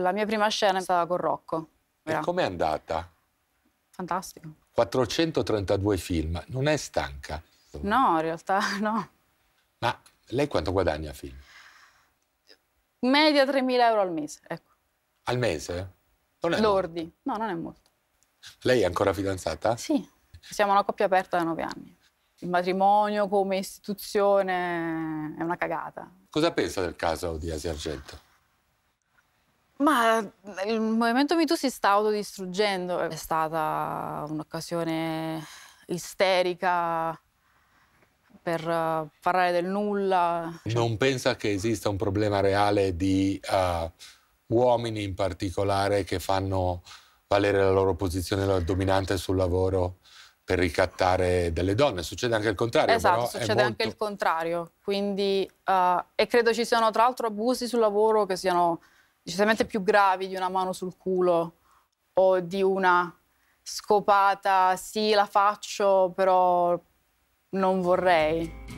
la mia prima scena è stata con Rocco. E com'è andata? Fantastico. 432 film, non è stanca? No, in realtà no. Ma lei quanto guadagna a film? Media 3.000 euro al mese, ecco. Al mese? Non è Lordi. Molto. No, non è molto. Lei è ancora fidanzata? Sì, siamo una coppia aperta da nove anni. Il matrimonio come istituzione è una cagata. Cosa pensa del caso di Asi Argento? Ma eh, il movimento MeToo si sta autodistruggendo, è stata un'occasione isterica per eh, parlare del nulla. Non pensa che esista un problema reale di uh, uomini in particolare che fanno valere la loro posizione dominante sul lavoro per ricattare delle donne. Succede anche il contrario. Esatto, succede molto... anche il contrario. Quindi, uh, e credo ci siano tra l'altro abusi sul lavoro che siano decisamente più gravi di una mano sul culo o di una scopata, sì la faccio, però non vorrei.